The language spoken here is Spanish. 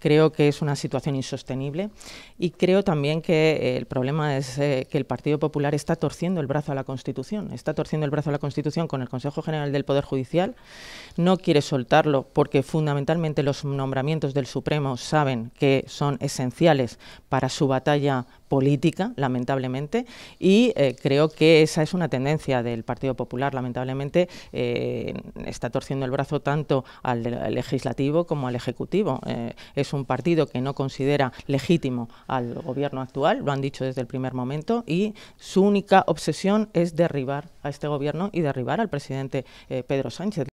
Creo que es una situación insostenible y creo también que el problema es eh, que el Partido Popular está torciendo el brazo a la Constitución, está torciendo el brazo a la Constitución con el Consejo General del Poder Judicial no quiere soltarlo porque fundamentalmente los nombramientos del Supremo saben que son esenciales para su batalla política, lamentablemente, y eh, creo que esa es una tendencia del Partido Popular, lamentablemente, eh, está torciendo el brazo tanto al, legislativo como al ejecutivo. Eh, es un partido que no considera legítimo al gobierno actual, lo han dicho desde el primer momento, y su única obsesión es derribar a este gobierno y derribar al presidente Pedro Sánchez.